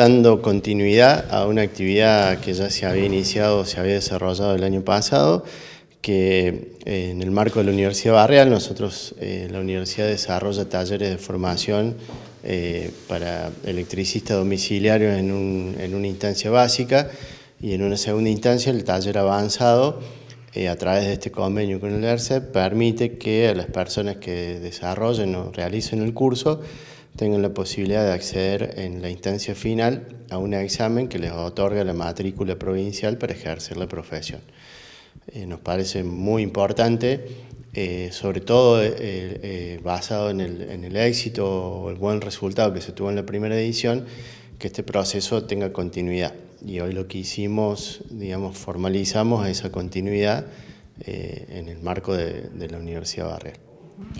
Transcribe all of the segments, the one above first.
dando continuidad a una actividad que ya se había iniciado, se había desarrollado el año pasado, que eh, en el marco de la Universidad Barrial, nosotros, eh, la universidad desarrolla talleres de formación eh, para electricistas domiciliarios en, una instancia básica y en una segunda instancia el taller avanzado a través de este convenio con el ERCEP permite que las personas que desarrollen o realicen el curso tengan la posibilidad de acceder en la instancia final a un examen que les otorga la matrícula provincial para ejercer la profesión. Eh, nos parece muy importante, eh, sobre todo eh, basado en el, en el éxito o el buen resultado que se tuvo en la primera edición, que este proceso tenga continuidad. Y hoy lo que hicimos, digamos, formalizamos esa continuidad en el marco de, de la Universidad Barrial.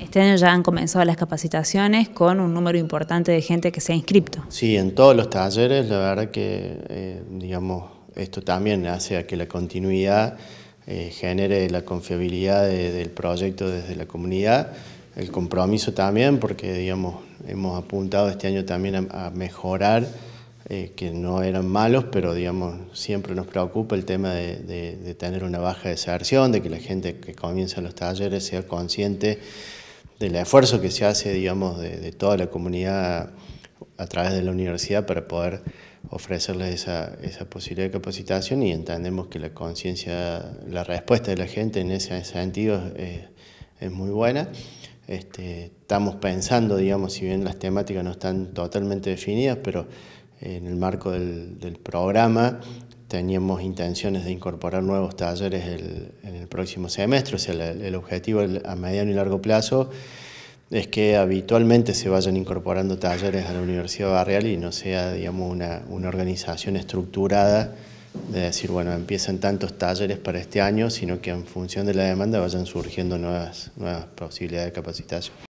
Este año ya han comenzado las capacitaciones con un número importante de gente que se ha inscrito. Sí, en todos los talleres, la verdad que, eh, digamos, esto también hace a que la continuidad eh, genere la confiabilidad del proyecto desde la comunidad, el compromiso también, porque, digamos, hemos apuntado este año también a mejorar eh, que no eran malos, pero digamos, siempre nos preocupa el tema de, tener una baja deserción, de que la gente que comienza los talleres sea consciente del esfuerzo que se hace, digamos, de, toda la comunidad a, través de la universidad para poder ofrecerles esa, posibilidad de capacitación y entendemos que la conciencia, la respuesta de la gente en ese, sentido es, muy buena. Este, estamos pensando, digamos, si bien las temáticas no están totalmente definidas, pero en el marco del, programa teníamos intenciones de incorporar nuevos talleres en el próximo semestre, o sea, el, objetivo a mediano y largo plazo es que habitualmente se vayan incorporando talleres a la Universidad Barrial y no sea, digamos, una, organización estructurada de decir, bueno, empiezan tantos talleres para este año, sino que en función de la demanda vayan surgiendo nuevas posibilidades de capacitación.